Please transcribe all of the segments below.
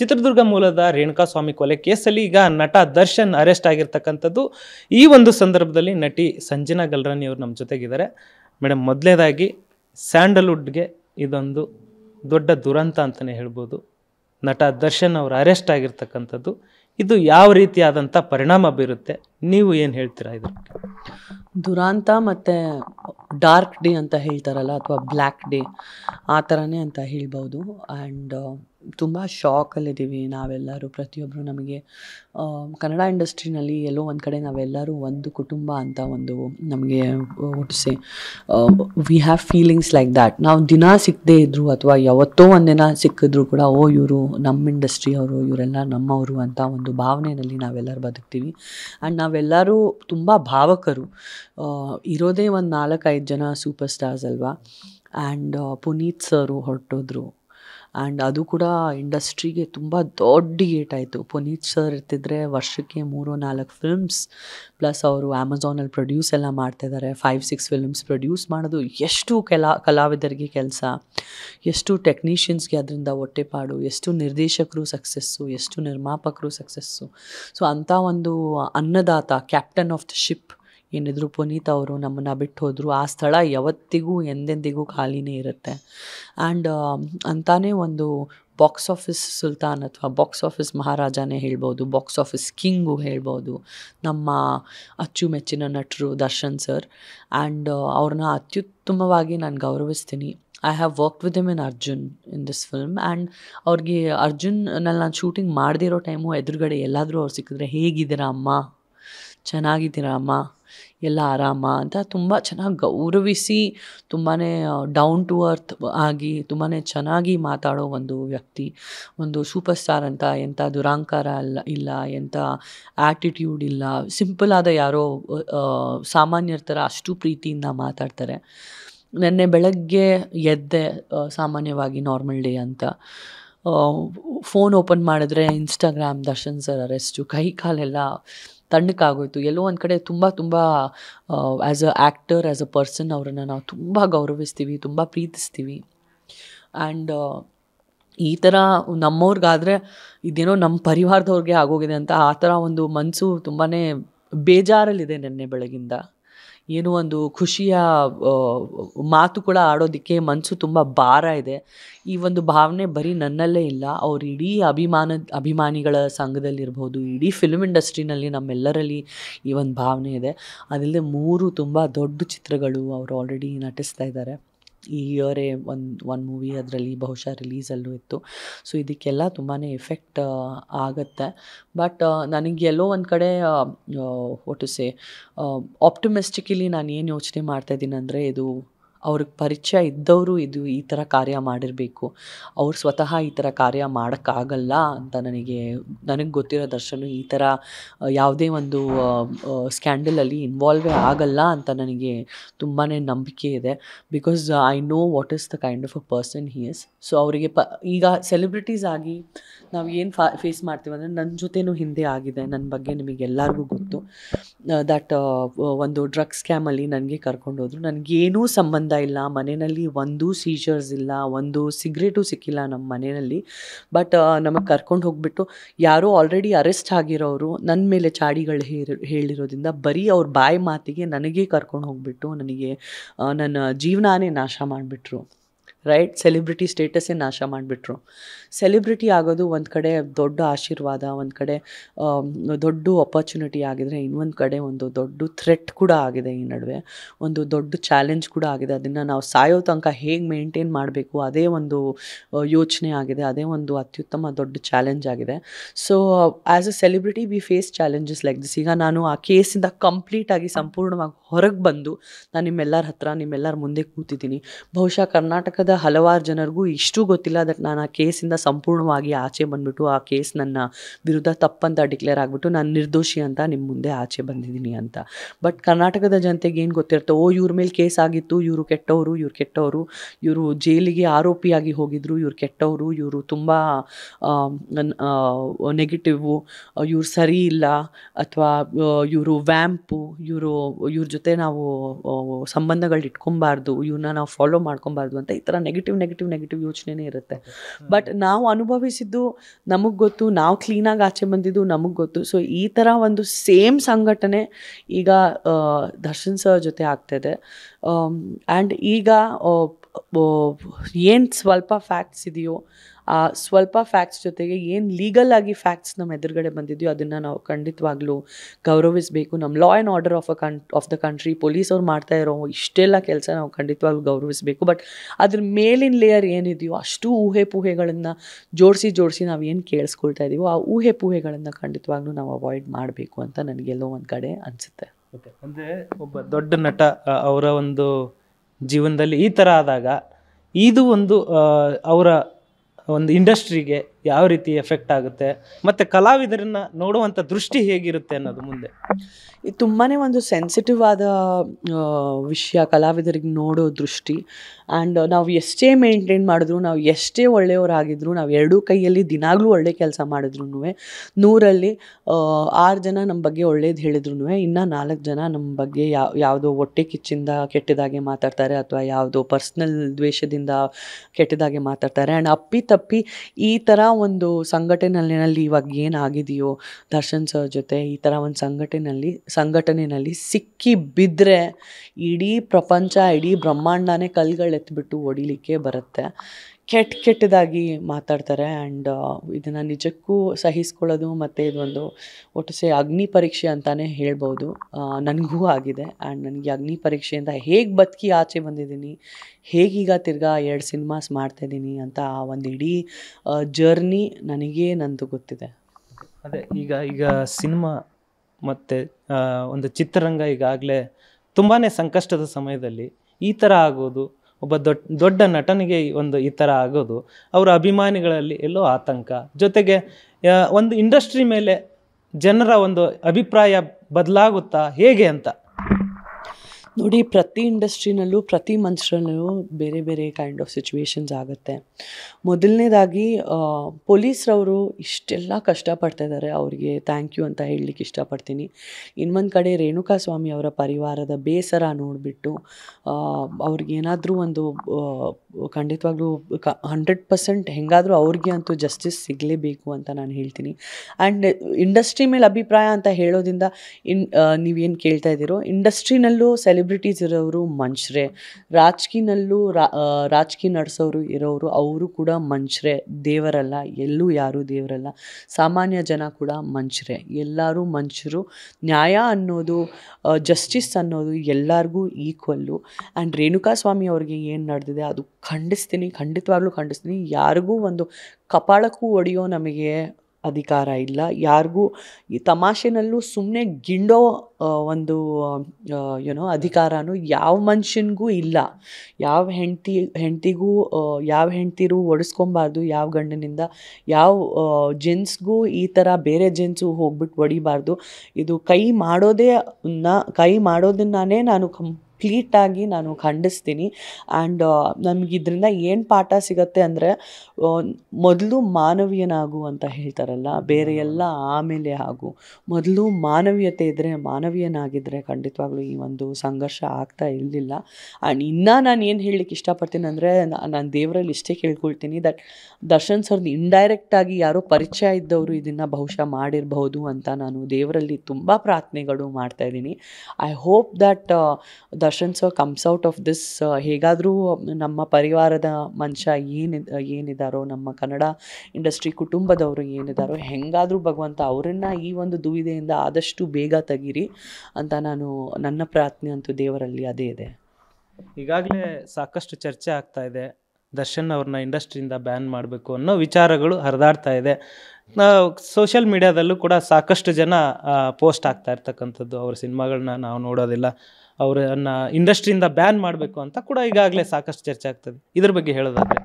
ಚಿತ್ರದುರ್ಗ ಮೂಲದ ರೇಣುಕಾ ಸ್ವಾಮಿ ಕೊಲೆ ಕೇಸಲ್ಲಿ ಈಗ ನಟ ದರ್ಶನ್ ಅರೆಸ್ಟ್ ಆಗಿರ್ತಕ್ಕಂಥದ್ದು ಈ ಒಂದು ಸಂದರ್ಭದಲ್ಲಿ ನಟಿ ಸಂಜನಾ ಗಲ್ರಾನಿ ಅವರು ನಮ್ಮ ಜೊತೆಗಿದ್ದಾರೆ ಮೇಡಮ್ ಮೊದಲನೇದಾಗಿ ಸ್ಯಾಂಡಲ್ವುಡ್ಗೆ ಇದೊಂದು ದೊಡ್ಡ ದುರಂತ ಅಂತಲೇ ಹೇಳ್ಬೋದು ನಟ ದರ್ಶನ್ ಅವರು ಅರೆಸ್ಟ್ ಆಗಿರ್ತಕ್ಕಂಥದ್ದು ಇದು ಯಾವ ರೀತಿಯಾದಂಥ ಪರಿಣಾಮ ಬೀರುತ್ತೆ ನೀವು ಏನು ಹೇಳ್ತೀರಾ ಇದು ದುರಾಂತ ಮತ್ತು ಡಾರ್ಕ್ ಡೇ ಅಂತ ಹೇಳ್ತಾರಲ್ಲ ಅಥವಾ ಬ್ಲ್ಯಾಕ್ ಡೇ ಆ ಥರನೇ ಅಂತ ಹೇಳ್ಬೋದು ಆ್ಯಂಡ್ ತುಂಬ ಶಾಕಲ್ಲಿದ್ದೀವಿ ನಾವೆಲ್ಲರೂ ಪ್ರತಿಯೊಬ್ಬರು ನಮಗೆ ಕನ್ನಡ ಇಂಡಸ್ಟ್ರಿನಲ್ಲಿ ಎಲ್ಲೋ ಒಂದು ಕಡೆ ನಾವೆಲ್ಲರೂ ಒಂದು ಕುಟುಂಬ ಅಂತ ಒಂದು ನಮಗೆ ಹುಟ್ಟಿಸಿ we have feelings like that ನಾವು ದಿನ ಸಿಕ್ಕದೇ ಇದ್ದರು ಅಥವಾ ಯಾವತ್ತೋ ಒಂದಿನ ಸಿಕ್ಕಿದ್ರು ಕೂಡ ಓ ಇವರು ನಮ್ಮ ಇಂಡಸ್ಟ್ರಿಯವರು ಅವರು ಇವರೆಲ್ಲ ನಮ್ಮವರು ಅಂತ ಒಂದು ಭಾವನೆಯಲ್ಲಿ ನಾವೆಲ್ಲರೂ ಬದುಕ್ತೀವಿ ಆ್ಯಂಡ್ ನಾವೆಲ್ಲರೂ ತುಂಬ ಭಾವಕರು ಇರೋದೇ ಒಂದು ನಾಲ್ಕೈದು ಜನ ಸೂಪರ್ ಸ್ಟಾರ್ಸ್ ಅಲ್ವಾ ಆ್ಯಂಡ್ ಪುನೀತ್ ಸರು ಹೊರಟೋದ್ರು ಆ್ಯಂಡ್ ಅದು ಕೂಡ ಇಂಡಸ್ಟ್ರಿಗೆ ತುಂಬ ದೊಡ್ಡ ಏಟಾಯಿತು ಪುನೀತ್ ಸರ್ ಇರ್ತಿದ್ರೆ ವರ್ಷಕ್ಕೆ ಮೂರು ನಾಲ್ಕು ಫಿಲ್ಮ್ಸ್ ಪ್ಲಸ್ ಅವರು ಅಮೆಝಾನಲ್ಲಿ ಪ್ರೊಡ್ಯೂಸ್ ಎಲ್ಲ ಮಾಡ್ತಿದ್ದಾರೆ ಫೈವ್ ಸಿಕ್ಸ್ ಫಿಲ್ಮ್ಸ್ ಪ್ರೊಡ್ಯೂಸ್ ಮಾಡೋದು ಎಷ್ಟು ಕಲಾ ಕಲಾವಿದರಿಗೆ ಕೆಲಸ ಎಷ್ಟು ಟೆಕ್ನಿಷಿಯನ್ಸ್ಗೆ ಅದರಿಂದ ಹೊಟ್ಟೆಪಾಡು ಎಷ್ಟು ನಿರ್ದೇಶಕರು ಸಕ್ಸಸ್ಸು ಎಷ್ಟು ನಿರ್ಮಾಪಕರು ಸಕ್ಸಸ್ಸು ಸೊ ಅಂಥ ಒಂದು ಅನ್ನದಾತ ಕ್ಯಾಪ್ಟನ್ ಆಫ್ ದ ಶಿಪ್ ಏನಿದ್ರು ಪುನೀತ್ ಅವರು ನಮ್ಮನ್ನು ಬಿಟ್ಟು ಹೋದರು ಆ ಸ್ಥಳ ಯಾವತ್ತಿಗೂ ಎಂದೆಂದಿಗೂ ಖಾಲಿನೇ ಇರುತ್ತೆ ಆ್ಯಂಡ್ um, ಅಂತಾನೇ ಒಂದು ಬಾಕ್ಸ್ ಆಫೀಸ್ ಸುಲ್ತಾನ್ ಅಥವಾ ಬಾಕ್ಸ್ ಆಫೀಸ್ ಮಹಾರಾಜನೇ ಹೇಳ್ಬೋದು ಬಾಕ್ಸ್ ಆಫೀಸ್ ಕಿಂಗು ಹೇಳ್ಬೋದು ನಮ್ಮ ಅಚ್ಚುಮೆಚ್ಚಿನ ನಟರು ದರ್ಶನ್ ಸರ್ ಆ್ಯಂಡ್ uh, ಅವ್ರನ್ನ ಅತ್ಯುತ್ತಮವಾಗಿ ನಾನು ಗೌರವಿಸ್ತೀನಿ I have work with him in Arjun in this film and ಅವ್ರಿಗೆ ಅರ್ಜುನಲ್ಲಿ ನಾನು ಶೂಟಿಂಗ್ ಮಾಡದಿರೋ ಟೈಮು ಎದುರುಗಡೆ ಎಲ್ಲಾದರೂ ಅವ್ರು ಸಿಕ್ಕಿದ್ರೆ ಹೇಗಿದ್ದೀರಾ ಅಮ್ಮ ಚೆನ್ನಾಗಿದ್ದೀರಾ ಅಮ್ಮ ಎಲ್ಲ ಆರಾಮ ಅಂತ ತುಂಬ ಚೆನ್ನಾಗಿ ಗೌರವಿಸಿ ತುಂಬಾ ಡೌನ್ ಟು ಅರ್ತ್ ಆಗಿ ತುಂಬಾ ಚೆನ್ನಾಗಿ ಮಾತಾಡೋ ಒಂದು ವ್ಯಕ್ತಿ ಒಂದು ಸೂಪರ್ ಸ್ಟಾರ್ ಅಂತ ಎಂಥ ದುರಾಂಕಾರ ಅಲ್ಲ ಇಲ್ಲ ಎಂಥ ಆ್ಯಟಿಟ್ಯೂಡ್ ಇಲ್ಲ ಸಿಂಪಲ್ ಆದ ಯಾರೋ ಸಾಮಾನ್ಯರ ಥರ ಅಷ್ಟು ಪ್ರೀತಿಯಿಂದ ಮಾತಾಡ್ತಾರೆ ನೆನ್ನೆ ಬೆಳಗ್ಗೆ ಎದ್ದೆ ಸಾಮಾನ್ಯವಾಗಿ ನಾರ್ಮಲ್ ಡೇ ಅಂತ ಫೋನ್ ಓಪನ್ ಮಾಡಿದ್ರೆ ಇನ್ಸ್ಟಾಗ್ರಾಮ್ ದರ್ಶನ್ ಸರ್ ಅರೆಸ್ಟು ಕೈ ಕಾಲೆಲ್ಲ ತಣ್ಣಕ್ಕಾಗೋಯ್ತು ಎಲ್ಲೋ ಒಂದು ಕಡೆ ತುಂಬ ತುಂಬ as a actor as a person ಅವರನ್ನು ನಾವು ತುಂಬ ಗೌರವಿಸ್ತೀವಿ ತುಂಬ ಪ್ರೀತಿಸ್ತೀವಿ ಆ್ಯಂಡ್ ಈ ಥರ ನಮ್ಮವ್ರಿಗಾದರೆ ಇದೇನೋ ನಮ್ಮ ಪರಿವಾರದವ್ರಿಗೆ ಆಗೋಗಿದೆ ಅಂತ ಆ ಥರ ಒಂದು ಮನಸ್ಸು ತುಂಬಾ ಬೇಜಾರಲ್ಲಿದೆ ನೆನ್ನೆ ಬೆಳಗಿಂದ ಏನು ಒಂದು ಖುಷಿಯ ಮಾತು ಕೂಡ ಆಡೋದಕ್ಕೆ ಮನಸ್ಸು ತುಂಬ ಭಾರ ಇದೆ ಈ ಒಂದು ಭಾವನೆ ಬರೀ ನನ್ನಲ್ಲೇ ಇಲ್ಲ ಅವ್ರು ಇಡೀ ಅಭಿಮಾನ ಅಭಿಮಾನಿಗಳ ಸಂಘದಲ್ಲಿರ್ಬೋದು ಇಡೀ ಫಿಲ್ಮ್ ಇಂಡಸ್ಟ್ರಿನಲ್ಲಿ ನಮ್ಮೆಲ್ಲರಲ್ಲಿ ಈ ಒಂದು ಭಾವನೆ ಇದೆ ಅದಿಲ್ಲದೆ ಮೂರು ತುಂಬ ದೊಡ್ಡ ಚಿತ್ರಗಳು ಅವರು ಆಲ್ರೆಡಿ ನಟಿಸ್ತಾ ಇದ್ದಾರೆ ಈ ಇಯರೇ ಒಂದು ಒಂದು ಮೂವಿ ಅದರಲ್ಲಿ ಬಹುಶಃ ರಿಲೀಸಲ್ಲೂ ಇತ್ತು ಸೊ ಇದಕ್ಕೆಲ್ಲ ತುಂಬಾ ಎಫೆಕ್ಟ್ ಆಗುತ್ತೆ ಬಟ್ ನನಗೆ ಎಲ್ಲೋ ಒಂದು ಕಡೆ ಒಟ್ಟು ಟು ಸೇ ಆಪ್ಟಮಿಸ್ಟಿಕಲಿ ನಾನು ಏನು ಯೋಚನೆ ಮಾಡ್ತಾಯಿದ್ದೀನಿ ಅಂದರೆ ಇದು ಅವ್ರಿಗೆ ಪರಿಚಯ ಇದ್ದವರು ಇದು ಈ ಥರ ಕಾರ್ಯ ಮಾಡಿರಬೇಕು ಅವ್ರು ಸ್ವತಃ ಈ ಥರ ಕಾರ್ಯ ಮಾಡೋಕ್ಕಾಗಲ್ಲ ಅಂತ ನನಗೆ ನನಗೆ ಗೊತ್ತಿರೋ ದರ್ಶನ್ ಈ ಥರ ಯಾವುದೇ ಒಂದು ಸ್ಕ್ಯಾಂಡಲಲ್ಲಿ ಇನ್ವಾಲ್ವೇ ಆಗಲ್ಲ ಅಂತ ನನಗೆ ತುಂಬಾ ನಂಬಿಕೆ ಇದೆ because I know what is the kind of a person he is so ಅವರಿಗೆ ಪ ಈಗ ಸೆಲೆಬ್ರಿಟೀಸ್ ಆಗಿ ನಾವು ಏನು ಫಾ ಫೇಸ್ ಮಾಡ್ತೀವಿ ಅಂದರೆ ನನ್ನ ಜೊತೆನೂ ಹಿಂದೆ ಆಗಿದೆ ನನ್ನ ಬಗ್ಗೆ ನಿಮಗೆಲ್ಲರಿಗೂ ಗೊತ್ತು ದಟ್ ಒಂದು ಡ್ರಗ್ ಸ್ಕ್ಯಾಮಲ್ಲಿ ನನಗೆ ಕರ್ಕೊಂಡೋದ್ರು ನನಗೇನೂ ಸಂಬಂಧ ಸಂಬಂಧ ಇಲ್ಲ ಮನೆಯಲ್ಲಿ ಒಂದೂ ಸೀಜರ್ಸ್ ಇಲ್ಲ ಒಂದು ಸಿಗ್ರೇಟು ಸಿಕ್ಕಿಲ್ಲ ನಮ್ಮ ಮನೆಯಲ್ಲಿ ಬಟ್ ನಮಗೆ ಕರ್ಕೊಂಡು ಹೋಗಿಬಿಟ್ಟು ಯಾರೋ ಆಲ್ರೆಡಿ ಅರೆಸ್ಟ್ ಆಗಿರೋರು ನನ್ನ ಮೇಲೆ ಚಾಡಿಗಳು ಹೇರಿ ಹೇಳಿರೋದ್ರಿಂದ ಬರೀ ಅವ್ರ ಬಾಯಿ ಮಾತಿಗೆ ನನಗೆ ಕರ್ಕೊಂಡು ಹೋಗಿಬಿಟ್ಟು ನನಗೆ ನನ್ನ ಜೀವನಾನೇ ನಾಶ ಮಾಡಿಬಿಟ್ರು ರೈಟ್ ಸೆಲೆಬ್ರಿಟಿ ಸ್ಟೇಟಸ್ಸೇ ನಾಶ ಮಾಡಿಬಿಟ್ರು ಸೆಲೆಬ್ರಿಟಿ ಆಗೋದು ಒಂದು ಕಡೆ ದೊಡ್ಡ ಆಶೀರ್ವಾದ ಒಂದು ಕಡೆ um, ದೊಡ್ಡ ಅಪರ್ಚುನಿಟಿ ಆಗಿದರೆ ಇನ್ನೊಂದು ಕಡೆ ಒಂದು ದೊಡ್ಡ ಥ್ರೆಟ್ ಕೂಡ ಆಗಿದೆ ಈ ನಡುವೆ ಒಂದು ದೊಡ್ಡ ಚಾಲೆಂಜ್ ಕೂಡ ಆಗಿದೆ ಅದನ್ನು ನಾವು ಸಾಯೋ ತನಕ ಹೇಗೆ ಮೇಂಟೈನ್ ಮಾಡಬೇಕು ಅದೇ ಒಂದು uh, ಯೋಚನೆ ಆಗಿದೆ ಅದೇ ಒಂದು ಅತ್ಯುತ್ತಮ ದೊಡ್ಡ ಚಾಲೆಂಜ್ ಆಗಿದೆ so as a celebrity we face challenges like this ಈಗ ನಾನು ಆ ಕೇಸಿಂದ ಕಂಪ್ಲೀಟಾಗಿ ಸಂಪೂರ್ಣವಾಗಿ ಹೊರಗೆ ಬಂದು ನಾನು ನಿಮ್ಮೆಲ್ಲರ ಹತ್ರ ನಿಮ್ಮೆಲ್ಲರ ಮುಂದೆ ಕೂತಿದ್ದೀನಿ ಬಹುಶಃ ಕರ್ನಾಟಕದ ಹಲವಾರು ಜನರಿಗೂ ಇಷ್ಟು ಗೊತ್ತಿಲ್ಲ ದಟ್ ನಾನು ಆ ಕೇಸಿಂದ ಸಂಪೂರ್ಣವಾಗಿ ಆಚೆ ಬಂದ್ಬಿಟ್ಟು ಆ ಕೇಸ್ ನನ್ನ ವಿರುದ್ಧ ತಪ್ಪಂತ ಡಿಕ್ಲೇರ್ ಆಗಿಬಿಟ್ಟು ನಾನು ನಿರ್ದೋಷಿ ಅಂತ ನಿಮ್ಮ ಮುಂದೆ ಆಚೆ ಬಂದಿದ್ದೀನಿ ಅಂತ ಬಟ್ ಕರ್ನಾಟಕದ ಜನತೆಗೆ ಏನು ಗೊತ್ತಿರುತ್ತೆ ಓ ಇವ್ರ ಮೇಲೆ ಕೇಸ್ ಆಗಿತ್ತು ಇವರು ಕೆಟ್ಟವರು ಇವ್ರು ಕೆಟ್ಟವರು ಇವರು ಜೈಲಿಗೆ ಆರೋಪಿಯಾಗಿ ಹೋಗಿದ್ರು ಇವ್ರು ಕೆಟ್ಟವರು ಇವರು ತುಂಬ ನೆಗೆಟಿವು ಇವ್ರು ಸರಿ ಇಲ್ಲ ಅಥವಾ ಇವರು ವ್ಯಾಂಪು ಇವರು ಇವ್ರ ಜೊತೆ ನಾವು ಸಂಬಂಧಗಳು ಇಟ್ಕೊಬಾರ್ದು ಇವ್ರನ್ನ ನಾವು ಫಾಲೋ ಮಾಡ್ಕೊಬಾರ್ದು ಅಂತ ಈ ಥರ ನೆಗೆಟಿವ್ ನೆಗೆಟಿವ್ ನೆಗೆಟಿವ್ ಯೋಚನೆನೇ ಇರುತ್ತೆ ಬಟ್ ನಾವು ಅನುಭವಿಸಿದ್ದು ನಮಗೆ ಗೊತ್ತು ನಾವು ಕ್ಲೀನಾಗಿ ಆಚೆ ಬಂದಿದ್ದು ನಮಗೆ ಗೊತ್ತು ಸೊ ಈ ಥರ ಒಂದು ಸೇಮ್ ಸಂಘಟನೆ ಈಗ ದರ್ಶನ್ ಸರ್ ಜೊತೆ ಆಗ್ತಿದೆ ಆ್ಯಂಡ್ um, ಈಗ ಏನು ಸ್ವಲ್ಪ ಫ್ಯಾಕ್ಟ್ಸ್ ಇದೆಯೋ ಆ ಸ್ವಲ್ಪ ಫ್ಯಾಕ್ಟ್ಸ್ ಜೊತೆಗೆ ಏನು ಲೀಗಲ್ ಆಗಿ ಫ್ಯಾಕ್ಟ್ಸ್ ನಮ್ಮ ಎದುರುಗಡೆ ಬಂದಿದೆಯೋ ಅದನ್ನು ನಾವು ಖಂಡಿತವಾಗ್ಲೂ ಗೌರವಿಸಬೇಕು ನಮ್ಮ law and order of a con of the country police ಅವ್ರು ಮಾಡ್ತಾ ಇರೋ ಇಷ್ಟೆಲ್ಲ ಕೆಲಸ ನಾವು ಖಂಡಿತವಾಗ್ಲೂ ಗೌರವಿಸಬೇಕು ಬಟ್ ಅದ್ರ ಮೇಲಿನ ಲೇಯರ್ ಏನಿದೆಯೋ ಅಷ್ಟು ಊಹೆ ಪೂಹೆಗಳನ್ನು ಜೋಡಿಸಿ ಜೋಡಿಸಿ ನಾವು ಏನು ಕೇಳಿಸ್ಕೊಳ್ತಾ ಇದ್ದೀವೋ ಆ ಊಹೆ ಪೂಹೆಗಳನ್ನು ಖಂಡಿತವಾಗ್ಲೂ ನಾವು ಅವಾಯ್ಡ್ ಮಾಡಬೇಕು ಅಂತ ನನಗೆಲ್ಲೋ ಒಂದು ಕಡೆ ಅನಿಸುತ್ತೆ ಓಕೆ ಅಂದರೆ ಒಬ್ಬ ದೊಡ್ಡ ನಟ ಅವರ ಒಂದು ಜೀವನದಲ್ಲಿ ಈ ಥರ ಆದಾಗ ಇದು ಒಂದು ಅವರ ಒಂದು ಇಂಡಸ್ಟ್ರಿಗೆ ಯಾವ ರೀತಿ ಎಫೆಕ್ಟ್ ಆಗುತ್ತೆ ಮತ್ತೆ ಕಲಾವಿದರನ್ನ ನೋಡುವಂಥ ದೃಷ್ಟಿ ಹೇಗಿರುತ್ತೆ ಅನ್ನೋದು ಮುಂದೆ ತುಂಬಾ ಒಂದು ಸೆನ್ಸಿಟಿವ್ ಆದ ವಿಷಯ ಕಲಾವಿದರಿಗೆ ನೋಡೋ ದೃಷ್ಟಿ ಆ್ಯಂಡ್ ನಾವು ಎಷ್ಟೇ ಮೇಂಟೈನ್ ಮಾಡಿದ್ರು ನಾವು ಎಷ್ಟೇ ಒಳ್ಳೆಯವರಾಗಿದ್ರು ನಾವು ಎರಡೂ ಕೈಯಲ್ಲಿ ದಿನಾಗಲೂ ಒಳ್ಳೆ ಕೆಲಸ ಮಾಡಿದ್ರು ನೂರಲ್ಲಿ ಆರು ಜನ ನಮ್ಮ ಬಗ್ಗೆ ಒಳ್ಳೇದು ಹೇಳಿದ್ರು ಇನ್ನು ನಾಲ್ಕು ಜನ ನಮ್ಮ ಬಗ್ಗೆ ಯಾವ ಯಾವುದೋ ಹೊಟ್ಟೆ ಕಿಚ್ಚಿಂದ ಕೆಟ್ಟದಾಗೆ ಮಾತಾಡ್ತಾರೆ ಅಥವಾ ಯಾವುದೋ ಪರ್ಸ್ನಲ್ ದ್ವೇಷದಿಂದ ಕೆಟ್ಟದಾಗೆ ಮಾತಾಡ್ತಾರೆ ಆ್ಯಂಡ್ ಅಪ್ಪಿ ತಪ್ಪಿ ಈ ಥರ ಒಂದು ಸಂಘಟನೆಯಲ್ಲಿ ಇವಾಗ ಏನಾಗಿದೆಯೋ ದರ್ಶನ್ ಸರ್ ಜೊತೆ ಈ ಥರ ಒಂದು ಸಂಘಟನೆಯಲ್ಲಿ ಸಂಘಟನೆಯಲ್ಲಿ ಸಿಕ್ಕಿ ಬಿದ್ದರೆ ಇಡೀ ಪ್ರಪಂಚ ಇಡೀ ಬ್ರಹ್ಮಾಂಡನೇ ಕಲ್ಗಳೆತ್ಬಿಟ್ಟು ಹೊಡಿಲಿಕ್ಕೆ ಬರುತ್ತೆ ಕೆಟ್ಟ ಕೆಟ್ಟದಾಗಿ ಮಾತಾಡ್ತಾರೆ ಆ್ಯಂಡ್ ಇದನ್ನು ನಿಜಕ್ಕೂ ಸಹಿಸ್ಕೊಳ್ಳೋದು ಮತ್ತು ಇದೊಂದು ಒಟ್ಟು ಅಗ್ನಿ ಪರೀಕ್ಷೆ ಅಂತಲೇ ಹೇಳ್ಬೋದು ನನಗೂ ಆಗಿದೆ ಆ್ಯಂಡ್ ನನಗೆ ಅಗ್ನಿ ಪರೀಕ್ಷೆಯಿಂದ ಹೇಗೆ ಬದುಕಿ ಆಚೆ ಬಂದಿದ್ದೀನಿ ಹೇಗೀಗ ತಿರ್ಗಾ ಎರಡು ಸಿನಿಮಾಸ್ ಮಾಡ್ತಾಯಿದ್ದೀನಿ ಅಂತ ಆ ಒಂದು ಇಡೀ ಜರ್ನಿ ನನಗೇ ನಂದು ಗೊತ್ತಿದೆ ಅದೇ ಈಗ ಈಗ ಸಿನಿಮಾ ಮತ್ತು ಒಂದು ಚಿತ್ರರಂಗ ಈಗಾಗಲೇ ತುಂಬಾ ಸಂಕಷ್ಟದ ಸಮಯದಲ್ಲಿ ಈ ಥರ ಆಗೋದು ಒಬ್ಬ ದೊಡ್ಡ ದೊಡ್ಡ ನಟನಿಗೆ ಒಂದು ಈ ಥರ ಆಗೋದು ಅವರ ಅಭಿಮಾನಿಗಳಲ್ಲಿ ಎಲ್ಲೋ ಆತಂಕ ಜೊತೆಗೆ ಒಂದು ಇಂಡಸ್ಟ್ರಿ ಮೇಲೆ ಜನರ ಒಂದು ಅಭಿಪ್ರಾಯ ಬದಲಾಗುತ್ತಾ ಹೇಗೆ ಅಂತ ನೋಡಿ ಪ್ರತಿ ಇಂಡಸ್ಟ್ರಿನಲ್ಲೂ ಪ್ರತಿ ಮನುಷ್ಯರಲ್ಲೂ ಬೇರೆ ಬೇರೆ ಕೈಂಡ್ ಆಫ್ ಸಿಚುವೇಶನ್ಸ್ ಆಗುತ್ತೆ ಮೊದಲನೇದಾಗಿ ಪೊಲೀಸ್ರವರು ಇಷ್ಟೆಲ್ಲ ಕಷ್ಟಪಡ್ತಾ ಇದ್ದಾರೆ ಅವರಿಗೆ ಥ್ಯಾಂಕ್ ಯು ಅಂತ ಹೇಳಲಿಕ್ಕೆ ಇಷ್ಟಪಡ್ತೀನಿ ಇನ್ನೊಂದು ಕಡೆ ರೇಣುಕಾ ಸ್ವಾಮಿ ಅವರ ಪರಿವಾರದ ಬೇಸರ ನೋಡಿಬಿಟ್ಟು ಅವ್ರಿಗೇನಾದರೂ ಒಂದು ಖಂಡಿತವಾಗ್ಲೂ ಕ ಹಂಡ್ರೆಡ್ ಪರ್ಸೆಂಟ್ ಹೆಂಗಾದರೂ ಅವ್ರಿಗೆ ಅಂತೂ ಜಸ್ಟಿಸ್ ಸಿಗಲೇಬೇಕು ಅಂತ ನಾನು ಹೇಳ್ತೀನಿ ಆ್ಯಂಡ್ ಇಂಡಸ್ಟ್ರಿ ಮೇಲೆ ಅಭಿಪ್ರಾಯ ಅಂತ ಹೇಳೋದ್ರಿಂದ ಇನ್ ನೀವೇನು ಕೇಳ್ತಾ ಇದ್ದೀರೋ ಇಂಡಸ್ಟ್ರಿನಲ್ಲೂ ಸೆಲೆಬ್ರಿಟಿ ಸೆಲೆಬ್ರಿಟೀಸ್ ಇರೋರು ಮನುಷ್ಯರೇ ರಾ ರಾಜಕೀಯ ನಡೆಸೋರು ಇರೋರು ಅವರು ಕೂಡ ಮನುಷ್ಯರೇ ದೇವರಲ್ಲ ಎಲ್ಲೂ ಯಾರೂ ದೇವರಲ್ಲ ಸಾಮಾನ್ಯ ಜನ ಕೂಡ ಮನುಷ್ಯರೇ ಎಲ್ಲರೂ ಮನುಷ್ಯರು ನ್ಯಾಯ ಅನ್ನೋದು ಜಸ್ಟಿಸ್ ಅನ್ನೋದು ಎಲ್ಲರಿಗೂ ಈಕ್ವಲ್ಲು ಆ್ಯಂಡ್ ರೇಣುಕಾ ಸ್ವಾಮಿ ಅವ್ರಿಗೆ ಏನು ನಡೆದಿದೆ ಅದು ಖಂಡಿಸ್ತೀನಿ ಖಂಡಿತವಾಗ್ಲೂ ಖಂಡಿಸ್ತೀನಿ ಯಾರಿಗೂ ಒಂದು ಕಪಾಳಕ್ಕೂ ಒಡೆಯೋ ನಮಗೆ ಅಧಿಕಾರ ಇಲ್ಲ ಯಾರಿಗೂ ಈ ತಮಾಷೆನಲ್ಲೂ ಸುಮ್ಮನೆ ಗಿಂಡೋ ಒಂದು ಏನೋ ಅಧಿಕಾರನೂ ಯಾವ ಮನುಷ್ಯನಿಗೂ ಇಲ್ಲ ಯಾವ ಹೆಂಡತಿ ಹೆಂಡತಿಗೂ ಯಾವ ಹೆಂಡ್ತಿರು ಒಡಿಸ್ಕೊಬಾರ್ದು ಯಾವ ಗಂಡನಿಂದ ಯಾವ ಜೆಂಟ್ಸ್ಗೂ ಈ ಥರ ಬೇರೆ ಜೆಂಟ್ಸು ಹೋಗ್ಬಿಟ್ಟು ಹೊಡಿಬಾರ್ದು ಇದು ಕೈ ಮಾಡೋದೇ ನ ಕೈ ಮಾಡೋದನ್ನೇ ನಾನು ಕಂ ಕಂಪ್ಲೀಟಾಗಿ ನಾನು ಖಂಡಿಸ್ತೀನಿ ಆ್ಯಂಡ್ ನಮ್ಗೆ ಇದರಿಂದ ಏನು ಪಾಠ ಸಿಗತ್ತೆ ಅಂದರೆ ಮೊದಲು ಮಾನವೀಯನಾಗು ಅಂತ ಹೇಳ್ತಾರಲ್ಲ ಬೇರೆ ಎಲ್ಲ ಆಮೇಲೆ ಆಗು ಮೊದಲು ಮಾನವೀಯತೆ ಇದ್ದರೆ ಮಾನವೀಯನಾಗಿದ್ದರೆ ಖಂಡಿತವಾಗ್ಲೂ ಈ ಒಂದು ಸಂಘರ್ಷ ಆಗ್ತಾ ಇರಲಿಲ್ಲ ಆ್ಯಂಡ್ ಇನ್ನೂ ನಾನು ಏನು ಹೇಳಲಿಕ್ಕೆ ಇಷ್ಟಪಡ್ತೀನಿ ಅಂದರೆ ನಾನು ದೇವರಲ್ಲಿ ಇಷ್ಟೇ ಕೇಳ್ಕೊಳ್ತೀನಿ ದಟ್ ದರ್ಶನ್ ಸರ್ ಇಂಡೈರೆಕ್ಟಾಗಿ ಯಾರೋ ಪರಿಚಯ ಇದ್ದವರು ಇದನ್ನು ಬಹುಶಃ ಮಾಡಿರಬಹುದು ಅಂತ ನಾನು ದೇವರಲ್ಲಿ ತುಂಬ ಪ್ರಾರ್ಥನೆಗಳು ಮಾಡ್ತಾಯಿದ್ದೀನಿ I hope that the Darshan sir comes out of this ಹೇಗಾದರೂ ನಮ್ಮ ಪರಿವಾರದ ಮನುಷ್ಯ ಏನು ಏನಿದ್ದಾರೋ ನಮ್ಮ ಕನ್ನಡ ಇಂಡಸ್ಟ್ರಿ ಕುಟುಂಬದವರು ಏನಿದ್ದಾರೋ ಹೆಂಗಾದರೂ ಭಗವಂತ ಅವರನ್ನು ಈ ಒಂದು ದುವಿದೆಯಿಂದ ಆದಷ್ಟು ಬೇಗ ತೆಗೀರಿ ಅಂತ ನಾನು ನನ್ನ ಪ್ರಾರ್ಥನೆ ಅಂತೂ ದೇವರಲ್ಲಿ ಅದೇ ಇದೆ ಈಗಾಗಲೇ ಸಾಕಷ್ಟು ಚರ್ಚೆ ಆಗ್ತಾ ಇದೆ ದರ್ಶನ್ ಅವ್ರನ್ನ ಇಂಡಸ್ಟ್ರಿಯಿಂದ ಬ್ಯಾನ್ ಮಾಡಬೇಕು ಅನ್ನೋ ವಿಚಾರಗಳು ಹರಿದಾಡ್ತಾ ಇದೆ ಸೋಷಿಯಲ್ ಮೀಡಿಯಾದಲ್ಲೂ ಕೂಡ ಸಾಕಷ್ಟು ಜನ ಪೋಸ್ಟ್ ಆಗ್ತಾ ಇರ್ತಕ್ಕಂಥದ್ದು ಅವ್ರ ಸಿನಿಮಾಗಳನ್ನ ನಾವು ನೋಡೋದಿಲ್ಲ ಅವರನ್ನು ಇಂಡಸ್ಟ್ರಿಯಿಂದ ಬ್ಯಾನ್ ಮಾಡಬೇಕು ಅಂತ ಕೂಡ ಈಗಾಗಲೇ ಸಾಕಷ್ಟು ಚರ್ಚೆ ಆಗ್ತದೆ ಇದ್ರ ಬಗ್ಗೆ ಹೇಳೋದಾದ್ರೆ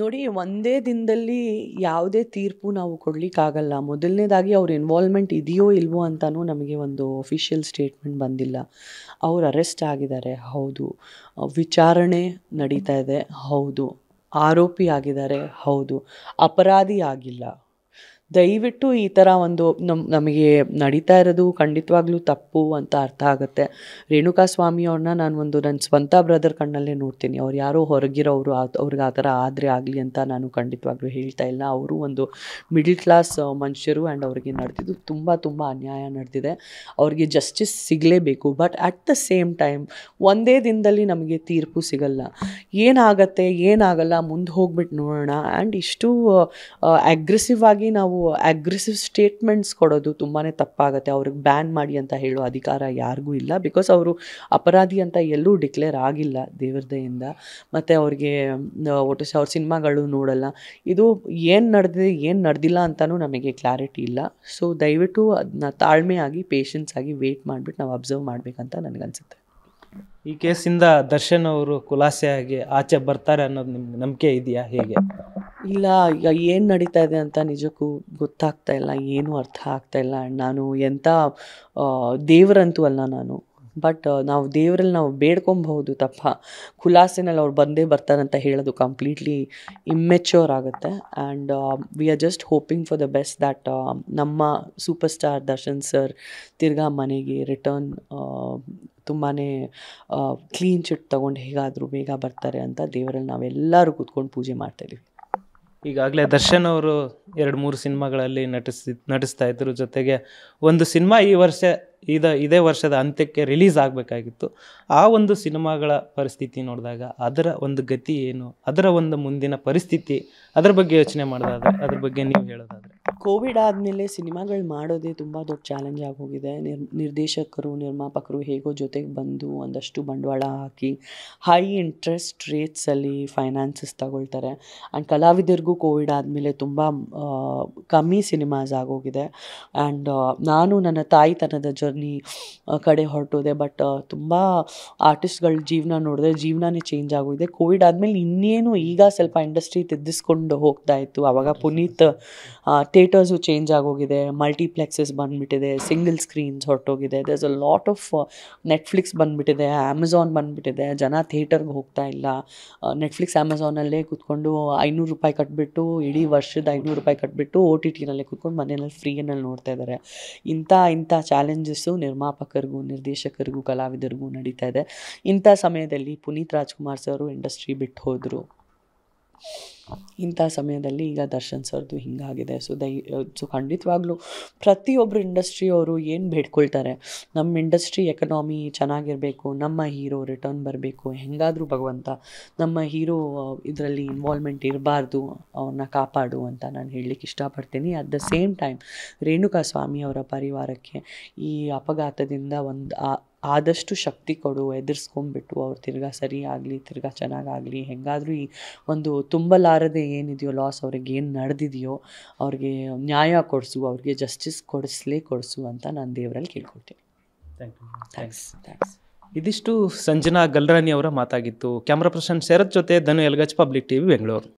ನೋಡಿ ಒಂದೇ ದಿನದಲ್ಲಿ ಯಾವುದೇ ತೀರ್ಪು ನಾವು ಕೊಡಲಿಕ್ಕಾಗಲ್ಲ ಮೊದಲನೇದಾಗಿ ಅವ್ರ ಇನ್ವಾಲ್ವ್ಮೆಂಟ್ ಇದೆಯೋ ಇಲ್ವೋ ಅಂತಲೂ ನಮಗೆ ಒಂದು ಅಫಿಷಿಯಲ್ ಸ್ಟೇಟ್ಮೆಂಟ್ ಬಂದಿಲ್ಲ ಅವ್ರು ಅರೆಸ್ಟ್ ಆಗಿದ್ದಾರೆ ಹೌದು ವಿಚಾರಣೆ ನಡೀತಾ ಇದೆ ಹೌದು ಆರೋಪಿ ಆಗಿದ್ದಾರೆ ಹೌದು ಅಪರಾಧಿ ಆಗಿಲ್ಲ ದಯವಿಟ್ಟು ಈ ಥರ ಒಂದು ನಮ್ಮ ನಮಗೆ ನಡೀತಾ ಇರೋದು ಖಂಡಿತವಾಗ್ಲೂ ತಪ್ಪು ಅಂತ ಅರ್ಥ ಆಗುತ್ತೆ ರೇಣುಕಾ ಸ್ವಾಮಿಯವ್ರನ್ನ ನಾನು ಒಂದು ನನ್ನ ಸ್ವಂತ ಬ್ರದರ್ ಕಣ್ಣಲ್ಲೇ ನೋಡ್ತೀನಿ ಅವ್ರು ಯಾರೋ ಹೊರಗಿರೋರು ಅವ್ರಿಗೆ ಆ ಥರ ಆದರೆ ಆಗಲಿ ಅಂತ ನಾನು ಖಂಡಿತವಾಗ್ಲೂ ಹೇಳ್ತಾ ಇಲ್ಲ ಅವರು ಒಂದು ಮಿಡಿಲ್ ಕ್ಲಾಸ್ ಮನುಷ್ಯರು ಆ್ಯಂಡ್ ಅವ್ರಿಗೆ ನಡೆದಿದ್ದು ತುಂಬ ತುಂಬ ಅನ್ಯಾಯ ನಡೆದಿದೆ ಅವ್ರಿಗೆ ಜಸ್ಟಿಸ್ ಸಿಗಲೇಬೇಕು but at the same time ಒಂದೇ ದಿನದಲ್ಲಿ ನಮಗೆ ತೀರ್ಪು ಸಿಗಲ್ಲ ಏನಾಗತ್ತೆ ಏನಾಗಲ್ಲ ಮುಂದೆ ಹೋಗ್ಬಿಟ್ಟು ನೋಡೋಣ ಆ್ಯಂಡ್ ಇಷ್ಟು ಅಗ್ರೆಸಿವ್ ಆಗಿ ನಾವು ಅಗ್ರೆಸಿವ್ ಸ್ಟೇಟ್ಮೆಂಟ್ಸ್ ಕೊಡೋದು ತುಂಬಾ ತಪ್ಪಾಗುತ್ತೆ ಅವ್ರಿಗೆ ಬ್ಯಾನ್ ಮಾಡಿ ಅಂತ ಹೇಳೋ ಅಧಿಕಾರ ಯಾರಿಗೂ ಇಲ್ಲ ಬಿಕಾಸ್ ಅವರು ಅಪರಾಧಿ ಅಂತ ಎಲ್ಲೂ ಡಿಕ್ಲೇರ್ ಆಗಿಲ್ಲ ದೇವ್ರದೆಯಿಂದ ಮತ್ತು ಅವ್ರಿಗೆ ಒಟ್ಟು ಅವ್ರ ಸಿನಿಮಾಗಳು ನೋಡಲ್ಲ ಇದು ಏನು ನಡೆದಿದೆ ಏನು ನಡೆದಿಲ್ಲ ಅಂತಲೂ ನಮಗೆ ಕ್ಲಾರಿಟಿ ಇಲ್ಲ ಸೊ ದಯವಿಟ್ಟು ಅದನ್ನ ತಾಳ್ಮೆಯಾಗಿ ಆಗಿ ಪೇಷನ್ಸ್ ಆಗಿ ವೇಟ್ ಮಾಡಿಬಿಟ್ಟು ನಾವು ಅಬ್ಸರ್ವ್ ಮಾಡಬೇಕಂತ ನನಗನ್ಸುತ್ತೆ ಈ ಕೇಸಿಂದ ದರ್ಶನ್ ಅವರು ಖುಲಾಸೆಯಾಗಿ ಆಚೆ ಬರ್ತಾರೆ ಅನ್ನೋದು ನಿಮ್ಗೆ ನಂಬಿಕೆ ಇದೆಯಾ ಹೇಗೆ ಇಲ್ಲ ಈಗ ಏನು ನಡೀತಾ ಇದೆ ಅಂತ ನಿಜಕ್ಕೂ ಗೊತ್ತಾಗ್ತಾ ಇಲ್ಲ ಏನೂ ಅರ್ಥ ಆಗ್ತಾ ಇಲ್ಲ ಆ್ಯಂಡ್ ನಾನು ಎಂಥ ದೇವರಂತೂ ಅಲ್ಲ ನಾನು ಬಟ್ ನಾವು ದೇವರಲ್ಲಿ ನಾವು ಬೇಡ್ಕೊಬಹುದು ತಪ್ಪ ಖುಲಾಸೆನಲ್ಲಿ ಅವ್ರು ಬಂದೇ ಬರ್ತಾರಂತ ಹೇಳೋದು ಕಂಪ್ಲೀಟ್ಲಿ ಇಮ್ಮೆಚ್ಯೂರ್ ಆಗುತ್ತೆ and we are just hoping for the best that ನಮ್ಮ ಸೂಪರ್ ಸ್ಟಾರ್ ದರ್ಶನ್ ಸರ್ ತಿರ್ಗಾ ಮನೆಗೆ ರಿಟರ್ನ್ ತುಂಬಾ ಕ್ಲೀನ್ ಚಿಟ್ ತೊಗೊಂಡು ಹೇಗಾದರೂ ಬೇಗ ಬರ್ತಾರೆ ಅಂತ ದೇವರಲ್ಲಿ ನಾವೆಲ್ಲರೂ ಕೂತ್ಕೊಂಡು ಪೂಜೆ ಮಾಡ್ತಾಯಿದ್ವಿ ಈಗಾಗಲೇ ದರ್ಶನ್ ಅವರು ಎರಡು ಮೂರು ಸಿನಿಮಾಗಳಲ್ಲಿ ನಟಿಸಿ ನಟಿಸ್ತಾ ಇದ್ರು ಜೊತೆಗೆ ಒಂದು ಸಿನಿಮಾ ಈ ವರ್ಷ ಇದ ಇದೇ ವರ್ಷದ ಅಂತ್ಯಕ್ಕೆ ರಿಲೀಸ್ ಆಗಬೇಕಾಗಿತ್ತು ಆ ಒಂದು ಸಿನಿಮಾಗಳ ಪರಿಸ್ಥಿತಿ ನೋಡಿದಾಗ ಅದರ ಒಂದು ಗತಿ ಏನು ಅದರ ಒಂದು ಮುಂದಿನ ಪರಿಸ್ಥಿತಿ ಅದರ ಬಗ್ಗೆ ಯೋಚನೆ ಮಾಡೋದಾದ್ರೆ ಅದ್ರ ಬಗ್ಗೆ ನೀವು ಹೇಳೋದಾದರೆ ಕೋವಿಡ್ ಆದಮೇಲೆ ಸಿನಿಮಾಗಳು ಮಾಡೋದೇ ತುಂಬ ದೊಡ್ಡ ಚಾಲೆಂಜ್ ಆಗೋಗಿದೆ ನಿರ್ ನಿರ್ದೇಶಕರು ನಿರ್ಮಾಪಕರು ಹೇಗೋ ಜೊತೆಗೆ ಬಂದು ಒಂದಷ್ಟು ಬಂಡವಾಳ ಹಾಕಿ ಹೈ ಇಂಟ್ರೆಸ್ಟ್ ರೇಟ್ಸಲ್ಲಿ ಫೈನಾನ್ಸಸ್ ತಗೊಳ್ತಾರೆ ಆ್ಯಂಡ್ ಕಲಾವಿದರಿಗೂ ಕೋವಿಡ್ ಆದಮೇಲೆ ತುಂಬ ಕಮ್ಮಿ ಸಿನಿಮಾಸ್ ಆಗೋಗಿದೆ ಆ್ಯಂಡ್ ನಾನು ನನ್ನ ತಾಯಿತನದ ಜರ್ನಿ ಕಡೆ ಹೊರಟೋದೆ ಬಟ್ ತುಂಬ ಆರ್ಟಿಸ್ಟ್ಗಳ ಜೀವನ ನೋಡಿದ್ರೆ ಜೀವನನೇ ಚೇಂಜ್ ಆಗೋಗಿದೆ ಕೋವಿಡ್ ಆದಮೇಲೆ ಇನ್ನೇನು ಈಗ ಸ್ವಲ್ಪ ಇಂಡಸ್ಟ್ರಿ ತಿದ್ದಿಸ್ಕೊಂಡು ಹೋಗ್ತಾ ಇತ್ತು ಆವಾಗ ಪುನೀತ್ ಥೇಟ್ ಥಿಯೇಟರ್ಸು ಚೇಂಜ್ ಆಗೋಗಿದೆ ಮಲ್ಟಿಪ್ಲೆಕ್ಸಸ್ ಬಂದುಬಿಟ್ಟಿದೆ ಸಿಂಗಲ್ ಸ್ಕ್ರೀನ್ಸ್ ಹೊರಟೋಗಿದೆ there's a lot of Netflix uh, ಬಂದುಬಿಟ್ಟಿದೆ ಅಮೆಝಾನ್ ಬಂದುಬಿಟ್ಟಿದೆ ಜನ ಥಿಯೇಟರ್ಗೆ ಹೋಗ್ತಾ ಇಲ್ಲ ನೆಟ್ಫ್ಲಿಕ್ಸ್ uh, ಅಮೆಝಾನಲ್ಲೇ ಕೂತ್ಕೊಂಡು ಐನೂರು ರೂಪಾಯಿ ಕಟ್ಬಿಟ್ಟು ಇಡೀ ವರ್ಷದ ಐನೂರು ರೂಪಾಯಿ ಕಟ್ಬಿಟ್ಟು ಓ ಟಿ ಟಿನಲ್ಲೇ ಕೂತ್ಕೊಂಡು ಮನೆಯಲ್ಲಿ ಫ್ರೀಯಲ್ಲಿ ನೋಡ್ತಾ ಇದ್ದಾರೆ ಇಂಥ ಇಂಥ ಚಾಲೆಂಜಸ್ಸು ನಿರ್ಮಾಪಕರಿಗೂ ನಿರ್ದೇಶಕರಿಗೂ ಕಲಾವಿದರಿಗೂ ನಡೀತಾ ಇದೆ ಇಂಥ ಸಮಯದಲ್ಲಿ ಪುನೀತ್ ರಾಜ್ಕುಮಾರ್ ಸರ್ ಇಂಡಸ್ಟ್ರಿ ಬಿಟ್ಟು ಹೋದರು ಇಂಥ ಸಮಯದಲ್ಲಿ ಈಗ ದರ್ಶನ್ ಸರ್ದು ಹಿಂಗಾಗಿದೆ ಸೊ ದೈ ಸೊ ಖಂಡಿತವಾಗ್ಲೂ ಪ್ರತಿಯೊಬ್ಬರು ಇಂಡಸ್ಟ್ರಿಯವರು ಏನು ಬೇಡ್ಕೊಳ್ತಾರೆ ನಮ್ಮ ಇಂಡಸ್ಟ್ರಿ ಎಕನಾಮಿ ಚೆನ್ನಾಗಿರಬೇಕು ನಮ್ಮ ಹೀರೋ ರಿಟರ್ನ್ ಬರಬೇಕು ಹೆಂಗಾದರೂ ಭಗವಂತ ನಮ್ಮ ಹೀರೋ ಇದರಲ್ಲಿ ಇನ್ವಾಲ್ವ್ಮೆಂಟ್ ಇರಬಾರ್ದು ಅವನ್ನ ಕಾಪಾಡು ಅಂತ ನಾನು ಹೇಳಲಿಕ್ಕೆ ಇಷ್ಟಪಡ್ತೀನಿ at the same time Renuka Swamy ಅವರ ಪರಿವಾರಕ್ಕೆ ಈ ಅಪಘಾತದಿಂದ ಒಂದು ಆದಷ್ಟು ಶಕ್ತಿ ಕೊಡು ಎದುರಿಸ್ಕೊಂಬಿಟ್ಟು ಅವ್ರು ತಿರ್ಗಾ ಸರಿ ಆಗಲಿ ತಿರ್ಗಾ ಚೆನ್ನಾಗಾಗಲಿ ಹೆಂಗಾದರೂ ಈ ಒಂದು ತುಂಬಲ ಬಾರದೆ ಏನಿದೆಯೋ ಲಾಸ್ ಅವ್ರಿಗೆ ಏನು ನಡೆದಿದೆಯೋ ಅವ್ರಿಗೆ ನ್ಯಾಯ ಕೊಡಿಸು ಅವ್ರಿಗೆ ಜಸ್ಟಿಸ್ ಕೊಡಿಸ್ಲೇ ಕೊಡಿಸು ಅಂತ ನಾನು ದೇವರಲ್ಲಿ ಕೇಳ್ಕೊಳ್ತೀನಿ ಥ್ಯಾಂಕ್ ಯು ಥ್ಯಾಂಕ್ಸ್ ಥ್ಯಾಂಕ್ಸ್ ಇದಿಷ್ಟು ಸಂಜನಾ ಗಲ್ರಾನಿ ಅವರ ಮಾತಾಗಿತ್ತು ಕ್ಯಾಮ್ರಾ ಪರ್ಸನ್ ಶರತ್ ಜೊತೆ ಧನು ಎಲ್ಗಜ್ ಪಬ್ಲಿಕ್ ಟಿವಿ ಬೆಂಗಳೂರು